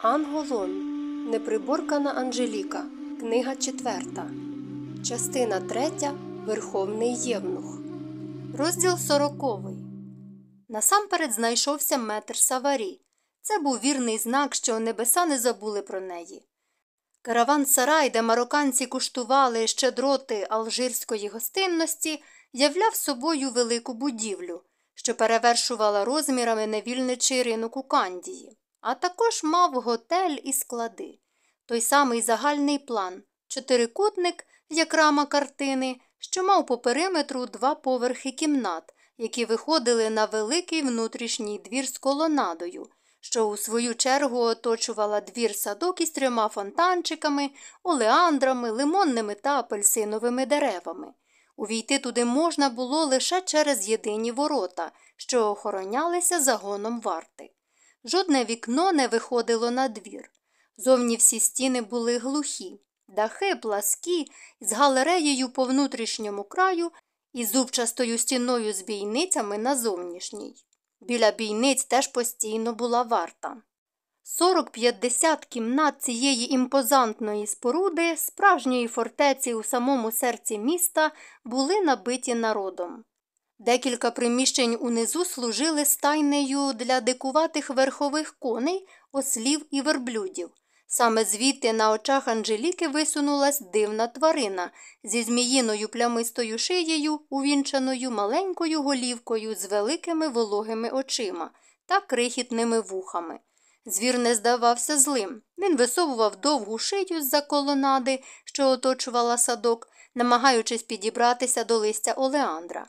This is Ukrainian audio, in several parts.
АНГОЛОН Неприборкана Анжеліка. Книга 4. Частина 3. Верховний Євнух. Розділ 40. Насамперед знайшовся метр Саварі. Це був вірний знак, що небеса не забули про неї. Караван Сарай, де марокканці куштували щедроти алжирської гостинності, являв собою велику будівлю, що перевершувала розмірами невільничий ринок у Кандії а також мав готель і склади. Той самий загальний план чотирикутник, як рама картини, що мав по периметру два поверхи кімнат, які виходили на великий внутрішній двір з колонадою, що у свою чергу оточувала двір садок із трьома фонтанчиками, олеандрами, лимонними та апельсиновими деревами. Увійти туди можна було лише через єдині ворота, що охоронялися загоном варти. Жодне вікно не виходило на двір. Зовні всі стіни були глухі, дахи пласкі, з галереєю по внутрішньому краю і зубчастою стіною з бійницями на зовнішній. Біля бійниць теж постійно була варта. 40-50 кімнат цієї імпозантної споруди, справжньої фортеці у самому серці міста, були набиті народом. Декілька приміщень унизу служили стайнею для дикуватих верхових коней, ослів і верблюдів. Саме звідти на очах Анжеліки висунулась дивна тварина зі зміїною плямистою шиєю, увінчаною маленькою голівкою з великими вологими очима та крихітними вухами. Звір не здавався злим. Він висовував довгу шию з-за колонади, що оточувала садок, намагаючись підібратися до листя Олеандра.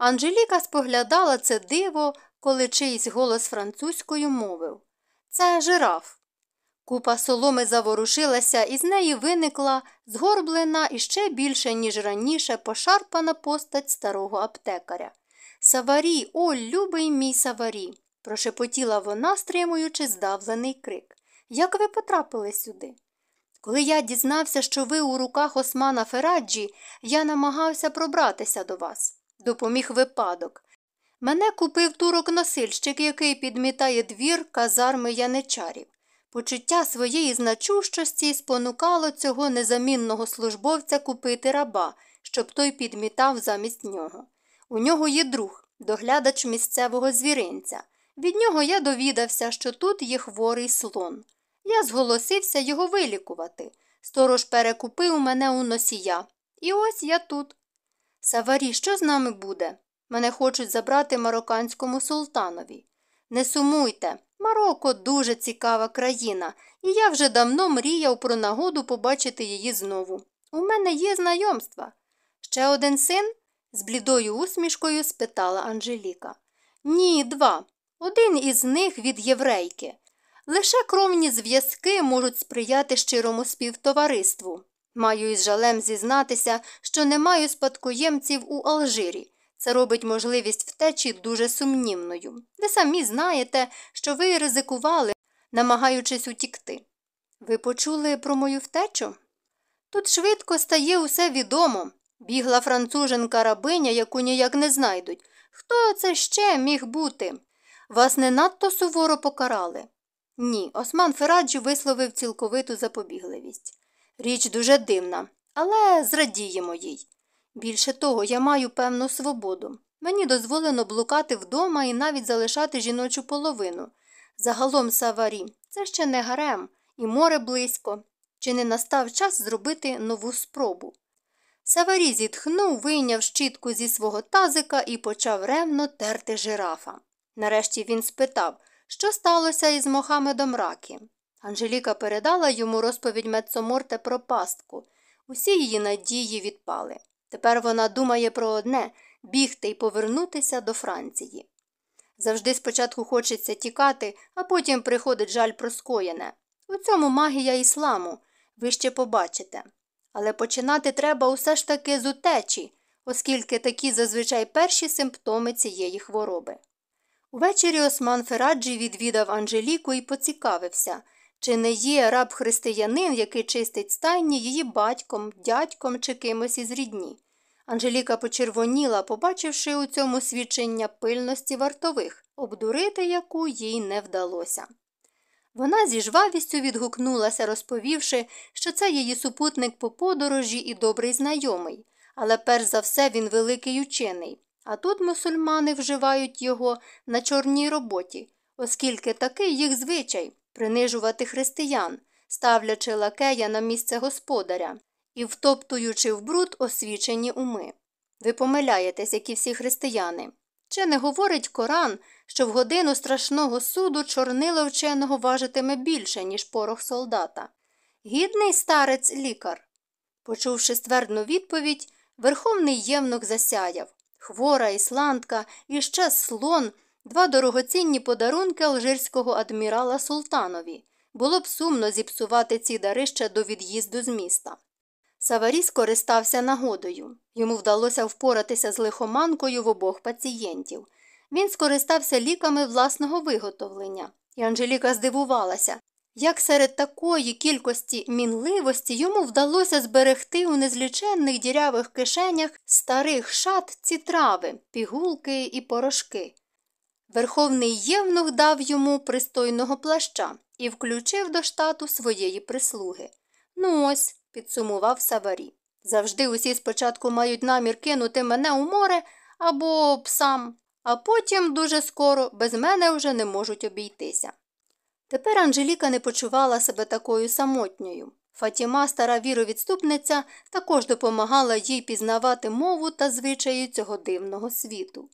Анжеліка споглядала це диво, коли чийсь голос французькою мовив Це жираф. Купа соломи заворушилася, і з неї виникла згорблена і ще більше, ніж раніше, пошарпана постать старого аптекаря. Саварі, о, любий мій саварі, прошепотіла вона, стримуючи здавлений крик. Як ви потрапили сюди? Коли я дізнався, що ви у руках Османа Фераджі, я намагався пробратися до вас допоміг випадок. Мене купив турок-носильщик, який підмітає двір казарми яничарів. Почуття своєї значущості спонукало цього незамінного службовця купити раба, щоб той підмітав замість нього. У нього є друг, доглядач місцевого звіринця. Від нього я довідався, що тут є хворий слон. Я зголосився його вилікувати. Сторож перекупив мене у носія. І ось я тут, Саварі, що з нами буде? Мене хочуть забрати марокканському султанові. Не сумуйте, Марокко дуже цікава країна, і я вже давно мріяв про нагоду побачити її знову. У мене є знайомства. Ще один син? з блідою усмішкою спитала Анжеліка. Ні, два. Один із них від єврейки. Лише кровні зв'язки можуть сприяти щирому співтовариству. Маю із жалем зізнатися, що не маю спадкоємців у Алжирі. Це робить можливість втечі дуже сумнівною. Ви самі знаєте, що ви ризикували, намагаючись утікти. Ви почули про мою втечу? Тут швидко стає усе відомо. Бігла француженка рабиня, яку ніяк не знайдуть. Хто це ще міг бути? Вас не надто суворо покарали. Ні, Осман Фераджі висловив цілковиту запобігливість. Річ дуже дивна, але зрадіємо їй. Більше того, я маю певну свободу. Мені дозволено блукати вдома і навіть залишати жіночу половину. Загалом саварі, це ще не гарем, і море близько. Чи не настав час зробити нову спробу? Саварі зітхнув, вийняв щітку зі свого тазика і почав ревно терти жирафа. Нарешті він спитав, що сталося із Мохамедом Раки. Анжеліка передала йому розповідь Мецоморте про пастку. Усі її надії відпали. Тепер вона думає про одне бігти і повернутися до Франції. Завжди спочатку хочеться тікати, а потім приходить жаль про скоєне. У цьому магія ісламу, ви ще побачите. Але починати треба усе ж таки з утечі, оскільки такі зазвичай перші симптоми цієї хвороби. Увечері Осман Фераджі відвідав Анжеліку і поцікавився. Чи не є раб християнин, який чистить стайні її батьком, дядьком чи кимось із рідні? Анжеліка почервоніла, побачивши у цьому свідчення пильності вартових, обдурити яку їй не вдалося. Вона зі жвавістю відгукнулася, розповівши, що це її супутник по подорожі і добрий знайомий, але перш за все він великий учений, а тут мусульмани вживають його на чорній роботі, оскільки такий їх звичай принижувати християн, ставлячи лакея на місце господаря і втоптуючи в бруд освічені уми. Ви помиляєтесь, як і всі християни. Чи не говорить Коран, що в годину страшного суду чорнило вченого важитиме більше, ніж порох солдата? Гідний старець лікар. Почувши ствердну відповідь, верховний євнух засяяв хвора ісландка, і ще слон два дорогоцінні подарунки алжирського адмірала Султанові. Було б сумно зіпсувати ці дари ще до від'їзду з міста. Саварі скористався нагодою. Йому вдалося впоратися з лихоманкою в обох пацієнтів. Він скористався ліками власного виготовлення, і Анжеліка здивувалася, як серед такої кількості мінливості йому вдалося зберегти у незліченних дірявих кишенях старих шат ці трави, пігулки і порошки. Верховний Євнух дав йому пристойного плаща і включив до штату своєї прислуги. Ну ось, підсумував Саварі. Завжди усі спочатку мають намір кинути мене у море або псам, а потім дуже скоро без мене вже не можуть обійтися. Тепер Анжеліка не почувала себе такою самотньою. Фатіма, стара віровідступниця, також допомагала їй пізнавати мову та звичаї цього дивного світу.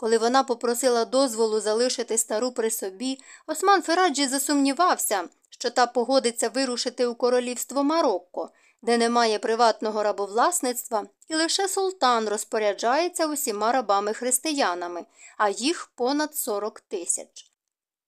Коли вона попросила дозволу залишити стару при собі, Осман Фераджі засумнівався, що та погодиться вирушити у королівство Марокко, де немає приватного рабовласництва, і лише султан розпоряджається усіма рабами християнами, а їх понад 40 тисяч.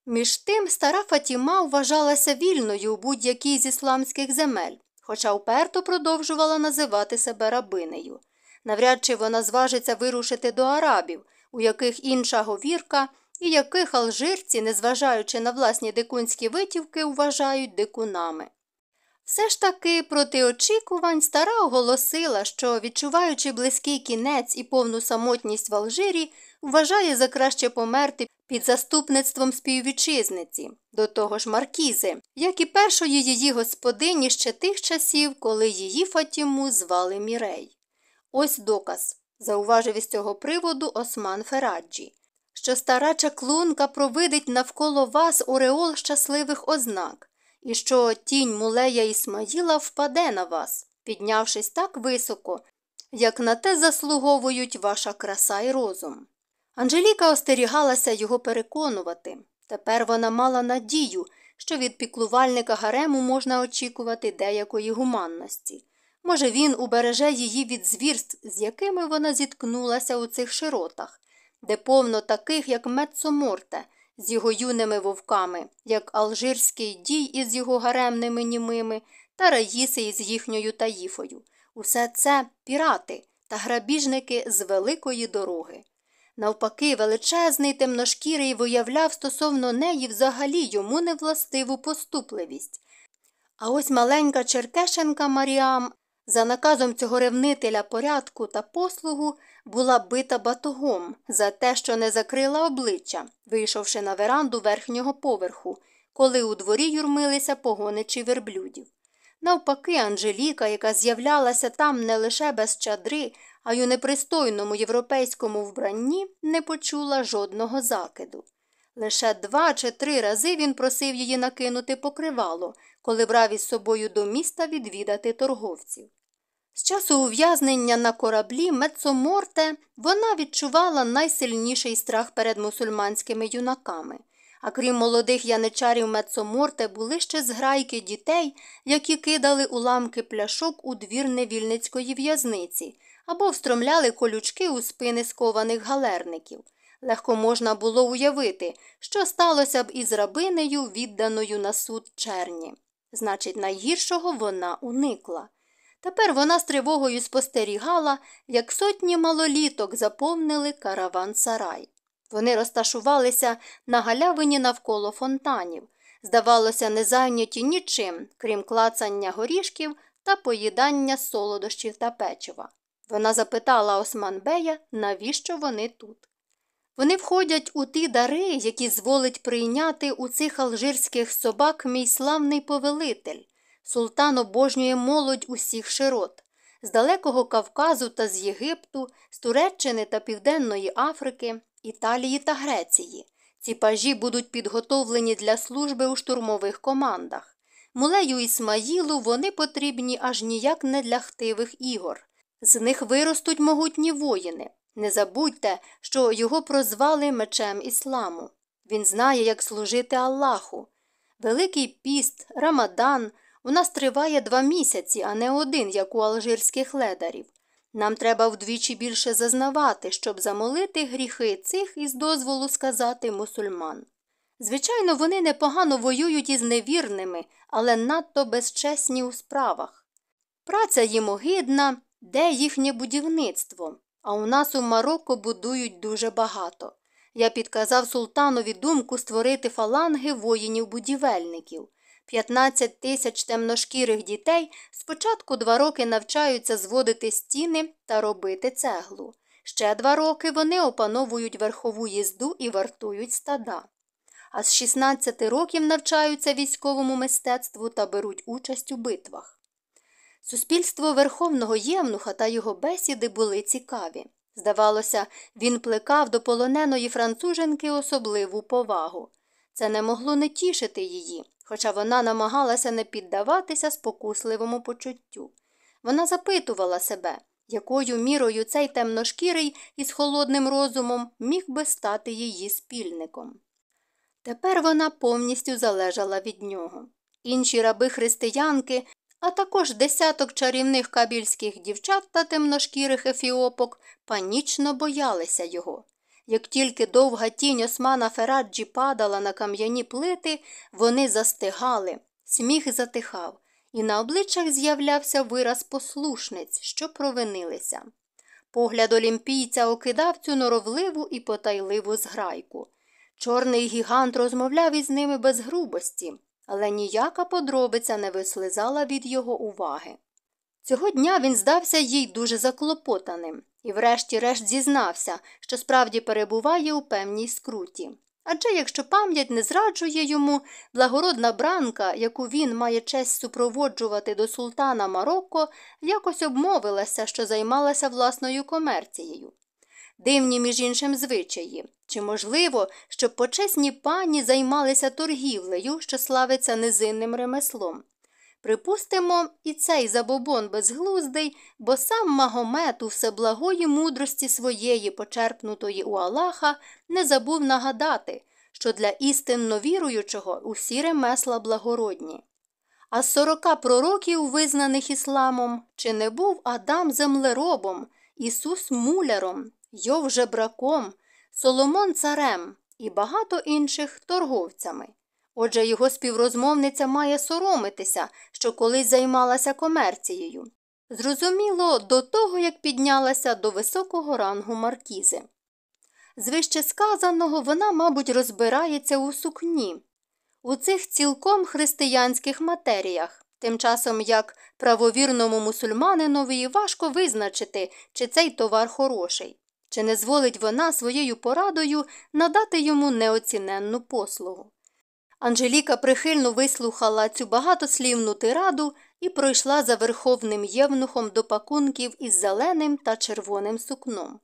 Між тим стара Фатіма вважалася вільною у будь-якій з ісламських земель, хоча уперто продовжувала називати себе рабинею. Навряд чи вона зважиться вирушити до арабів, у яких інша говірка, і яких алжирці, незважаючи на власні дикунські витівки, вважають дикунами. Все ж таки, проти очікувань, стара оголосила, що, відчуваючи близький кінець і повну самотність в Алжирі, вважає за краще померти під заступництвом співвітчизниці, до того ж маркізи, як і першої її господині ще тих часів, коли її Фатіму звали Мірей. Ось доказ зауважив із цього приводу Осман Фераджі, що стара чаклунка провидить навколо вас ореол щасливих ознак, і що тінь мулея Ісмаїла впаде на вас, піднявшись так високо, як на те заслуговують ваша краса і розум. Анжеліка остерігалася його переконувати. Тепер вона мала надію, що від піклувальника гарему можна очікувати деякої гуманності. Може, він убереже її від звірств, з якими вона зіткнулася у цих широтах, де повно таких, як Мецоморте з його юними вовками, як Алжирський дій із його гаремними німими та раїси із їхньою таїфою. Усе це пірати та грабіжники з великої дороги. Навпаки, величезний темношкірий виявляв стосовно неї взагалі йому невластиву поступливість. А ось маленька Черкешенка Маріам за наказом цього ревнителя порядку та послугу була бита батогом за те, що не закрила обличчя, вийшовши на веранду верхнього поверху, коли у дворі юрмилися погоничі верблюдів. Навпаки, Анжеліка, яка з'являлася там не лише без чадри, а й у непристойному європейському вбранні, не почула жодного закиду. Лише два чи три рази він просив її накинути покривало, коли брав із собою до міста відвідати торговців. З часу ув'язнення на кораблі Мецоморте вона відчувала найсильніший страх перед мусульманськими юнаками. А крім молодих яничарів Мецоморте були ще зграйки дітей, які кидали уламки пляшок у двір невільницької в'язниці або встромляли колючки у спини скованих галерників. Легко можна було уявити, що сталося б із рабинею, відданою на суд черні. Значить, найгіршого вона уникла. Тепер вона з тривогою спостерігала, як сотні малоліток заповнили караван сарай. Вони розташувалися на галявині навколо фонтанів, здавалося, не зайняті нічим, крім клацання горішків та поїдання солодощів та печива. Вона запитала Османбея, навіщо вони тут. Вони входять у ті дари, які зволить прийняти у цих алжирських собак мій славний повелитель. Султан обожнює молодь усіх широт. З далекого Кавказу та з Єгипту, з Туреччини та Південної Африки, Італії та Греції. Ці пажі будуть підготовлені для служби у штурмових командах. Мулею Ісмаїлу вони потрібні аж ніяк не для хтивих ігор. З них виростуть могутні воїни. Не забудьте, що його прозвали мечем ісламу. Він знає, як служити Аллаху. Великий піст, Рамадан у нас триває два місяці, а не один, як у алжирських ледарів. Нам треба вдвічі більше зазнавати, щоб замолити гріхи цих із дозволу сказати мусульман. Звичайно, вони непогано воюють із невірними, але надто безчесні у справах. Праця їм огидна, де їхнє будівництво? А у нас у Марокко будують дуже багато. Я підказав султанові думку створити фаланги воїнів-будівельників. 15 тисяч темношкірих дітей спочатку два роки навчаються зводити стіни та робити цеглу. Ще два роки вони опановують верхову їзду і вартують стада. А з 16 років навчаються військовому мистецтву та беруть участь у битвах. Суспільство верховного євнуха та його бесіди були цікаві. Здавалося, він плекав до полоненої француженки особливу повагу. Це не могло не тішити її, хоча вона намагалася не піддаватися спокусливому почуттю. Вона запитувала себе, якою мірою цей темношкірий із холодним розумом міг би стати її спільником. Тепер вона повністю залежала від нього. Інші раби християнки а також десяток чарівних кабільських дівчат та темношкірих ефіопок панічно боялися його. Як тільки довга тінь османа Фераджі падала на кам'яні плити, вони застигали, сміх затихав, і на обличчях з'являвся вираз послушниць, що провинилися. Погляд олімпійця окидав цю норовливу і потайливу зграйку. Чорний гігант розмовляв із ними без грубості, але ніяка подробиця не вислизала від його уваги. Цього дня він здався їй дуже заклопотаним і, врешті-решт, зізнався, що справді перебуває у певній скруті. Адже якщо пам'ять не зраджує йому, благородна бранка, яку він має честь супроводжувати до султана Марокко, якось обмовилася, що займалася власною комерцією. Дивні, між іншим, звичаї. Чи можливо, щоб почесні пані займалися торгівлею, що славиться низинним ремеслом? Припустимо, і цей забобон безглуздий, бо сам Магомет у всеблагої мудрості своєї, почерпнутої у Аллаха, не забув нагадати, що для істинно віруючого усі ремесла благородні. А з сорока пророків, визнаних ісламом, чи не був Адам землеробом, Ісус муляром? Йов браком, Соломон царем і багато інших торговцями. Отже, його співрозмовниця має соромитися, що колись займалася комерцією. Зрозуміло, до того, як піднялася до високого рангу маркізи. З вище сказаного вона, мабуть, розбирається у сукні, у цих цілком християнських матеріях, тим часом як правовірному мусульманинові важко визначити, чи цей товар хороший. Чи не зволить вона своєю порадою надати йому неоціненну послугу? Анжеліка прихильно вислухала цю багатослівну тираду і пройшла за верховним євнухом до пакунків із зеленим та червоним сукном.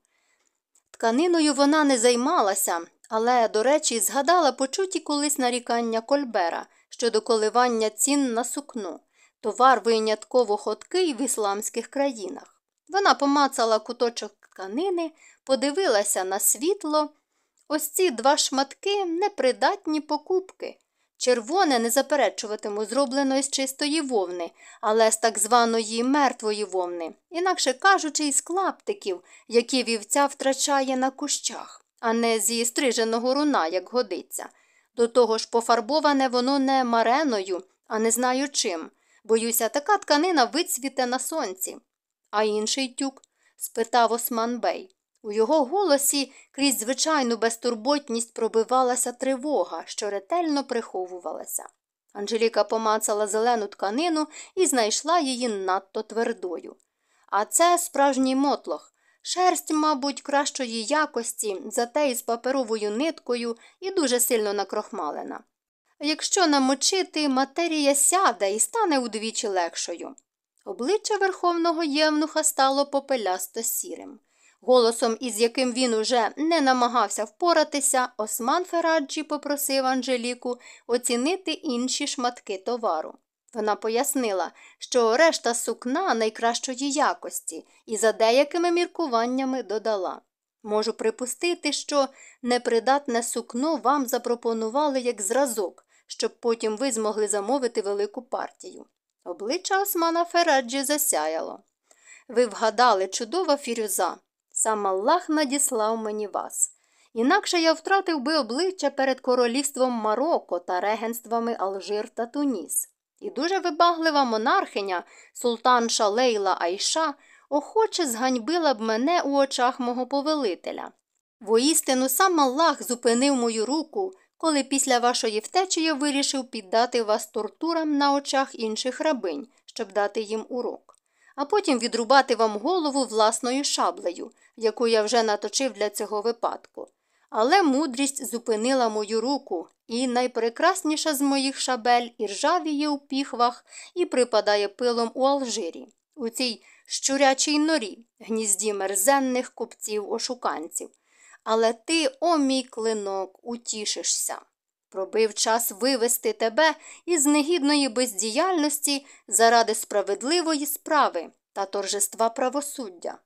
Тканиною вона не займалася, але, до речі, згадала почуті колись нарікання Кольбера щодо коливання цін на сукно, товар винятково ходкий в ісламських країнах. Вона помацала куточок тканини, подивилася на світло. Ось ці два шматки непридатні покупки. Червоне не заперечуватиму зроблено із чистої вовни, але з так званої мертвої вовни, інакше кажучи, із клаптиків, які вівця втрачає на кущах, а не зі стриженого руна, як годиться. До того ж, пофарбоване воно не мареною, а не знаю чим. Боюся, така тканина вицвіте на сонці. А інший тюк спитав Осман Бей. У його голосі крізь звичайну безтурботність пробивалася тривога, що ретельно приховувалася. Анжеліка помацала зелену тканину і знайшла її надто твердою. А це справжній мотлох. Шерсть, мабуть, кращої якості, зате із паперовою ниткою і дуже сильно накрохмалена. Якщо намочити, матерія сяде і стане удвічі легшою. Обличчя верховного євнуха стало попелясто сірим. Голосом, із яким він уже не намагався впоратися, Осман Фераджі попросив Анжеліку оцінити інші шматки товару. Вона пояснила, що решта сукна найкращої якості і за деякими міркуваннями додала. Можу припустити, що непридатне сукно вам запропонували як зразок, щоб потім ви змогли замовити велику партію. Обличчя Османа Фераджі засяяло. Ви вгадали, чудова фірюза. Сам Аллах надіслав мені вас. Інакше я втратив би обличчя перед королівством Марокко та регенствами Алжир та Туніс. І дуже вибаглива монархиня, султанша Лейла Айша, охоче зганьбила б мене у очах мого повелителя. Воістину сам Аллах зупинив мою руку, коли після вашої втечі я вирішив піддати вас тортурам на очах інших рабинь, щоб дати їм урок, а потім відрубати вам голову власною шаблею, яку я вже наточив для цього випадку. Але мудрість зупинила мою руку, і найпрекрасніша з моїх шабель і ржавіє у піхвах і припадає пилом у Алжирі, у цій щурячій норі, гнізді мерзенних купців ошуканців. Але ти, о мій клинок, утішишся. Пробив час вивести тебе із негідної бездіяльності заради справедливої справи та торжества правосуддя.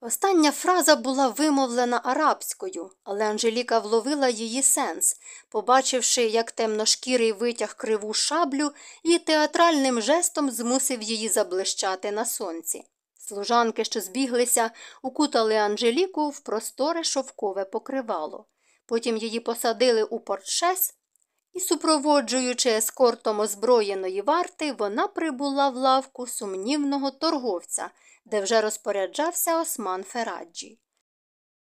Остання фраза була вимовлена арабською, але Анжеліка вловила її сенс, побачивши, як темношкірий витяг криву шаблю і театральним жестом змусив її заблищати на сонці. Служанки, що збіглися, укутали Анжеліку в просторе шовкове покривало. Потім її посадили у портшес, і, супроводжуючи ескортом озброєної варти, вона прибула в лавку сумнівного торговця, де вже розпоряджався осман Фераджі.